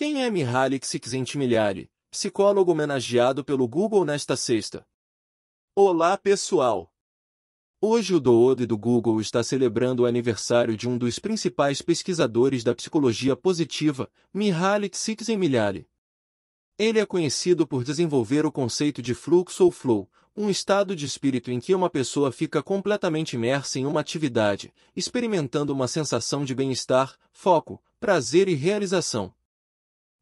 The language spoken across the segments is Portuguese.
Quem é Mihaly Csikszentmihalyi, psicólogo homenageado pelo Google nesta sexta? Olá, pessoal! Hoje o Doode do Google está celebrando o aniversário de um dos principais pesquisadores da psicologia positiva, Mihaly Csikszentmihalyi. Ele é conhecido por desenvolver o conceito de fluxo ou flow, um estado de espírito em que uma pessoa fica completamente imersa em uma atividade, experimentando uma sensação de bem-estar, foco, prazer e realização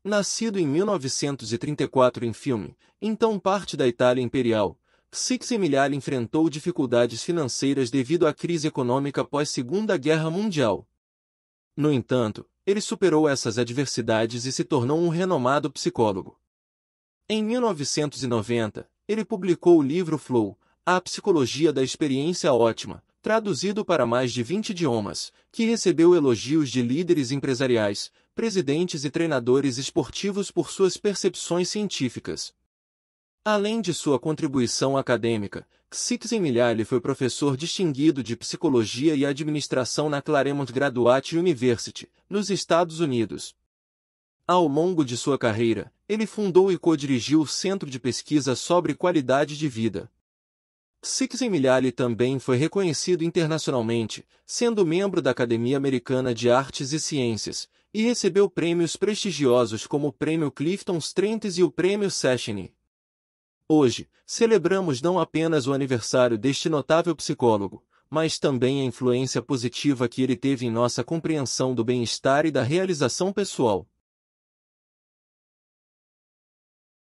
nascido em 1934 em Filme, então parte da Itália Imperial, Ciximilhar enfrentou dificuldades financeiras devido à crise econômica pós-Segunda Guerra Mundial. No entanto, ele superou essas adversidades e se tornou um renomado psicólogo. Em 1990, ele publicou o livro Flow, A Psicologia da Experiência Ótima, traduzido para mais de 20 idiomas, que recebeu elogios de líderes empresariais, presidentes e treinadores esportivos por suas percepções científicas. Além de sua contribuição acadêmica, Milhali foi professor distinguido de psicologia e administração na Claremont Graduate University, nos Estados Unidos. Ao longo de sua carreira, ele fundou e co-dirigiu o Centro de Pesquisa sobre Qualidade de Vida, Csikszentmihalyi também foi reconhecido internacionalmente, sendo membro da Academia Americana de Artes e Ciências, e recebeu prêmios prestigiosos como o Prêmio Clifton Strengths e o Prêmio Session. Hoje, celebramos não apenas o aniversário deste notável psicólogo, mas também a influência positiva que ele teve em nossa compreensão do bem-estar e da realização pessoal.